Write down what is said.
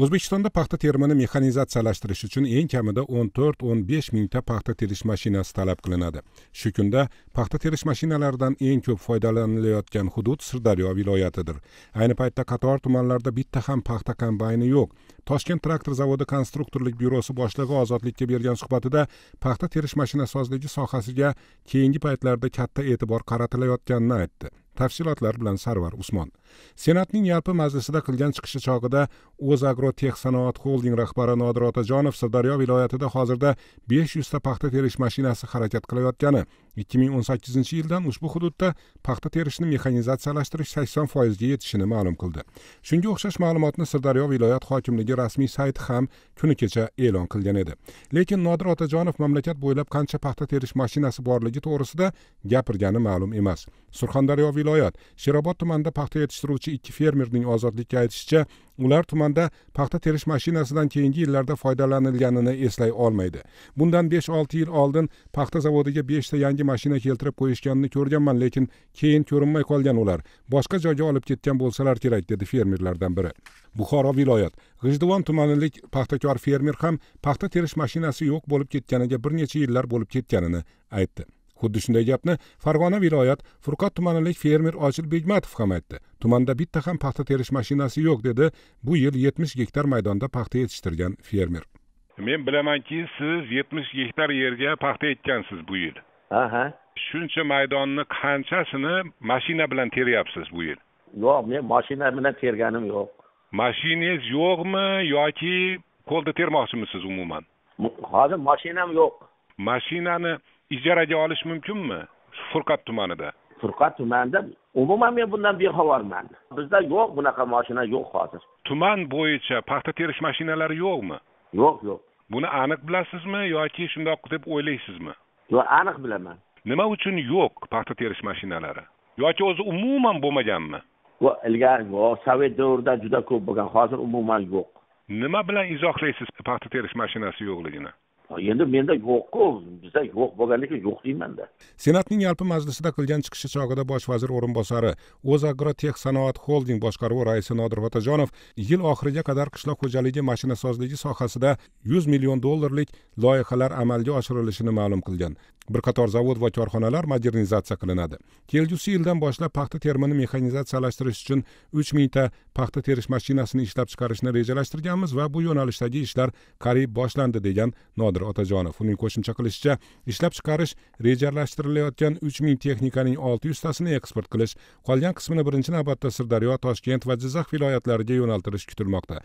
o'zbekistonda paxta terimini mexanizatsiyalashtirish uchun eng kamida o'n to'rt o'n besh mingta paxta terish mashinasi talab qilinadi shu kunda paxta terish mashinalaridan eng ko'p foydalanilayotgan hudud sirdaryo viloyatidir ayni paytda qator tumanlarda bitta ham paxta kombayni yo'q toshkent traktor zavodi konstruktorlik byurosi boshlig'i ozodlikka bergan suhbatida paxta terish mashinasozligi sohasiga keyingi paytlarda katta e'tibor qaratilayotganini aytdi tafsilotlar bilan sarvar usmon senatning yalpi majlisida qilgan chiqishi chog'ida o'zagro sanoat holding rahbari nodir otajonov sirdaryo viloyatida hozirda besh yuzta paxta terish mashinasi harakat qilayotgani ikki ming o'n sakkizinchi yildan ushbu hududda paxta terishni mexanizatsiyalashtirish sakson foizga yetishini ma'lum qildi shunga o'xshash ma'lumotni sirdaryo viloyat hokimligi rasmiy sayti ham kuni kecha e'lon qilgan edi lekin nodir otajonov mamlakat bo'ylab qancha paxta terish mashinasi borligi to'g'risida gapirgani ma'lum emas surxondaryo viloyat sherobod tumanida paxta yetishtiruvchi ikki fermerning ozodlikka aytishicha ular tumanda paxta terish mashinasidan keyingi yillarda foydalanilganini eslay olmaydi bundan besh olti yil oldin paxta zavodiga beshta yangi mashina keltirib qo'yishganini ko'rganman lekin keyin ko'rinmay qolgan ular boshqa joyga olib ketgan bo'lsalar kerak dedi fermerlardan biri buxoro viloyat g'ijduvon tumanilik paxtakor fermer ham paxta terish mashinasi yo'q bo'lib ketganiga bir necha yillar bo'lib ketganini aytdi xuddi shunday gapni farg'ona viloyat furqat tumanilik fermer ochil begmatov ham aytdi tumanda bitta ham paxta terish mashinasi yo'q dedi bu yil yetmish gektar maydonda paxta yetishtirgan fermer men bilamanki siz yetmish gektar yerga paxta ekkansiz bu yil aha shuncha maydonni qanchasini mashina bilan teryapsiz bu yil yo'q men mashina bilan terganim yo'q mashinangiz yo'qmi yoki qo'lda termoqchimisiz umuman hozir mashinam yo'q mashinani ijaraga olish mumkinmi furqat tumanida furqat tumanida umuman men bundan bexabarman bizda yo'q bunaqa mashina yo'q hozir tuman bo'yicha paxta terish mashinalari yo'qmi yo'q yo'q buni aniq bilasizmi yoki shundoq deb o'ylaysizmi yo'q aniq bilaman nima uchun yo'q paxta terish mashinalari yoki o'zi umuman bo'lmaganmi ilgari yo'q sovet davrida juda ko'p bo'lgan hozir umuman yo'q nima bilan izohlaysiz paxta terish mashinasi yo'qligini endi menda yo'qku bizda yo'q bo'lganligi yo'q deymanda senatning yalpi majlisida qilgan chiqishi chog'ida bosh vazir o'rinbosari sanoat xolding boshqaruvi raisi nodir otajonov yil oxiriga qadar qishloq xo'jaligi mashinasozligi sohasida yuz million dollarlik loyihalar amalga oshirilishini ma'lum qilgan bir qator zavod va korxonalar modernizatsiya qilinadi kelgusi yildan boshlab paxta termini mexanizatsiyalashtirish uchun uch mingta paxta terish mashinasini ishlab chiqarishni rejalashtirganmiz va bu yo'nalishdagi ishlar qariyb boshlandi degan nodir otajonov uning qo'shimcha qilishicha ishlab chiqarish rejalashtirilayotgan uch ming texnikaning olti yuztasini eksport qilish qolgan qismini birinchi navbatda sirdaryo toshkent va jizzax viloyatlariga yo'naltirish kutilmoqda